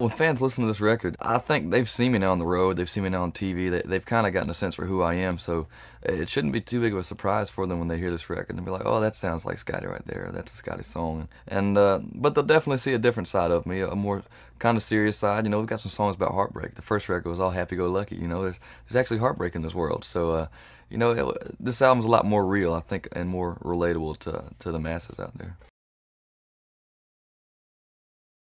When fans listen to this record, I think they've seen me now on the road, they've seen me now on TV, they, have kind of gotten a sense for who I am, so it shouldn't be too big of a surprise for them when they hear this record and be like, oh, that sounds like Scotty right there, that's a Scotty song. And uh, But they'll definitely see a different side of me, a more kind of serious side. You know, we've got some songs about heartbreak. The first record was all happy-go-lucky, you know, there's, there's actually heartbreak in this world. So, uh, you know, it, this album's a lot more real, I think, and more relatable to, to the masses out there.